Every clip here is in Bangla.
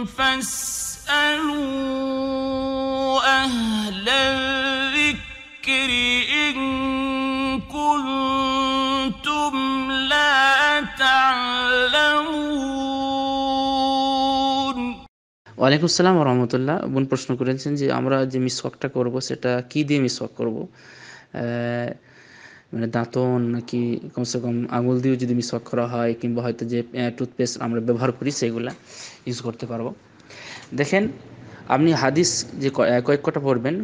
ওয়ালাইকুম আসসালাম রহমতুল্লাহ বোন প্রশ্ন করেছেন যে আমরা যে মিসওয়াকটা করব সেটা কি দিয়ে মিসওয়াক করব মানে দাঁতন নাকি কমসে কম আঙুল দিয়েও যদি মিসওয়াক করা হয় কিংবা হয়তো যে টুথপেস্ট আমরা ব্যবহার করি সেগুলা ইউজ করতে পারবো দেখেন আপনি হাদিস যে কয়েক কটা পড়বেন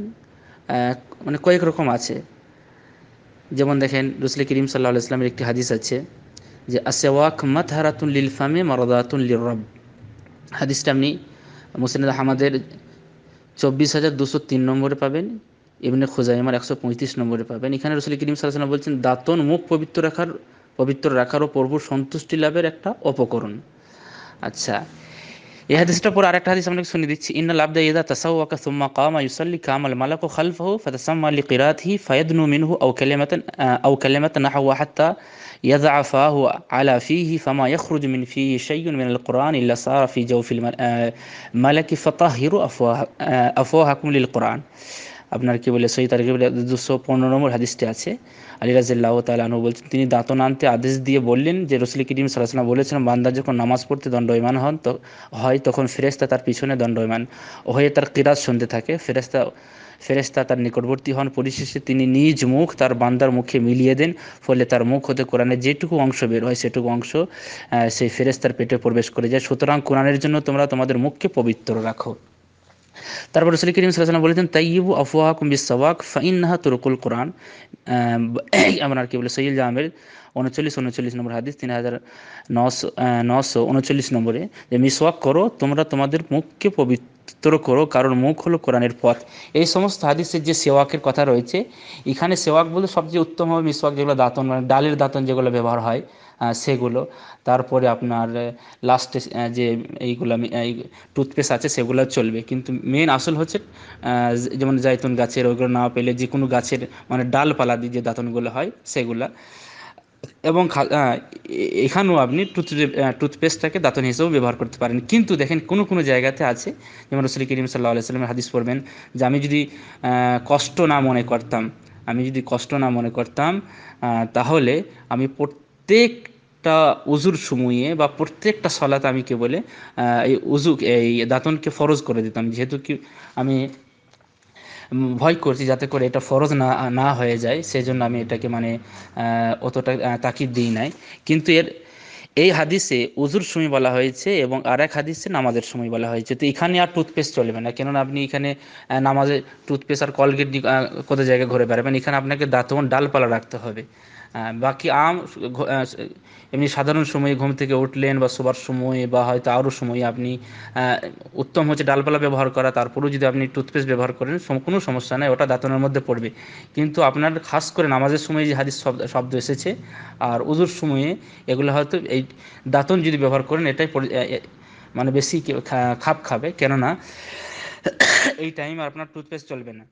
মানে কয়েক রকম আছে যেমন দেখেন রসুল করিম সাল্লাহ ইসলামের একটি হাদিস আছে যে আসেওয়াক মাতহারাতুন লিল ফামে মারদাতুন লিল রব হাদিসটা আপনি মুসিনাদ আহমাদের চব্বিশ হাজার দুশো তিন নম্বরে পাবেন ইবনে খুজাইমার একশো পঁয়ত্রিশ নম্বরে পাবেন এখানে রসুল করিম সাল্লাম বলছেন দাঁতন মুখ পবিত্র রাখার পবিত্র রাখার ও প্রভুর সন্তুষ্টি লাভের একটা অপকরণ আচ্ছা এই হাদিসটা পর আরেকটা হাদিস আমরা শুনে দিচ্ছি ইন্না লাবদা ইদা তাসাওয়াকা সুম্মা কামা ইউসাল্লি কামাল মালাকু খালফাহু ফাতাসাম্মা লিকিরাতিহি ফায়াদনু মিনহু আও কালিমাতান আও কালিমাতান নাহওয়া হাত্তা يضع فاه على فيه فما يخرج من فيه شيء من القرآن إلا صار في جوف الملك فطهروا أفواه أفواهكم للقرآن আপনার কি বলে সহি তারিখে বলে দুশো পনেরো নম্বর হাদিসটি আছে আলী রাজিল্লাহ তালু বলছেন তিনি দাঁতন আনতে আদেশ দিয়ে বললেন যে রসুল করিম সালাসনা বলেছেন বান্দা যখন নামাজ পড়তে দণ্ডয়মান হন তো হয় তখন ফেরেস্তা তার পিছনে দণ্ডয়মান হয়ে তার কিরাজ শুনতে থাকে ফেরেস্তা ফেরেস্তা তার নিকটবর্তী হন পরিশেষে তিনি নিজ মুখ তার বান্দার মুখে মিলিয়ে দেন ফলে তার মুখ হতে কোরআনের যেটুকু অংশ বের হয় সেটুকু অংশ সেই ফেরেস্তার পেটে প্রবেশ করে যায় সুতরাং কোরআনের জন্য তোমরা তোমাদের মুখকে পবিত্র রাখো তারপর রসুল করিম সাল্লাম বলেছেন তাইয়িবু আফওয়াহ কুম্বি সওয়াক ফাইনহা তুরকুল কোরআন আর কি বলে সৈয়দ জামের উনচল্লিশ উনচল্লিশ নম্বর হাদিস তিন হাজার নশো নশো উনচল্লিশ নম্বরে যে মিসওয়াক করো তোমরা তোমাদের মুখকে পবিত্র পবিত্র করো কারণ মুখ হলো কোরআনের পথ এই সমস্ত হাদিসের যে সেওয়াকের কথা রয়েছে এখানে সেওয়াক বলতে সবচেয়ে উত্তম হবে মিসওয়াক যেগুলো দাঁতন মানে ডালের দাঁতন যেগুলো ব্যবহার হয় সেগুলো তারপরে আপনার লাস্টে যে এইগুলো এই টুথপেস্ট আছে সেগুলো চলবে কিন্তু মেন আসল হচ্ছে যেমন জাইতুন গাছের ওইগুলো না পেলে যে কোনো গাছের মানে ডালপালা দিয়ে যে দাঁতনগুলো হয় সেগুলা এবং এখানেও আপনি টুথ টুথপেস্টটাকে দাঁতন হিসেবেও ব্যবহার করতে পারেন কিন্তু দেখেন কোনো কোনো জায়গাতে আছে যেমন রসুল করিম সাল্লাহ সাল্লামের হাদিস পড়বেন যে আমি যদি কষ্ট না মনে করতাম আমি যদি কষ্ট না মনে করতাম তাহলে আমি প্রত্যেকটা উজুর সময়ে বা প্রত্যেকটা সলাতে আমি কে বলে এই উজু এই দাঁতনকে ফরজ করে দিতাম যেহেতু কি আমি ভয় করছি যাতে করে এটা ফরজ না না হয়ে যায় সেই জন্য আমি এটাকে মানে অতটা তাকিদ দিই নাই কিন্তু এর এই হাদিসে উজুর সময় বলা হয়েছে এবং আর এক হাদিসে নামাজের সময় বলা হয়েছে তো এখানে আর টুথপেস্ট চলবে না কেননা আপনি এখানে নামাজে টুথপেস্ট আর কলগেট কোথায় জায়গায় ঘুরে বেড়াবেন এখানে আপনাকে দাঁতন ডালপালা রাখতে হবে বাকি আম এমনি সাধারণ সময়ে ঘুম থেকে উঠলেন বা শোবার সময়ে বা হয়তো আরও সময়ে আপনি উত্তম হচ্ছে ডালপালা ব্যবহার করা তারপরেও যদি আপনি টুথপেস্ট ব্যবহার করেন কোনো সমস্যা নাই ওটা দাঁতনের মধ্যে পড়বে কিন্তু আপনার খাস করে নামাজের সময়ে যে হাদিস শব্দ এসেছে আর উজুর সময়ে এগুলো হয়তো এই দাঁতন যদি ব্যবহার করেন এটাই মানে বেশি খাপ খাবে কেননা এই টাইম আপনার টুথপেস্ট চলবে না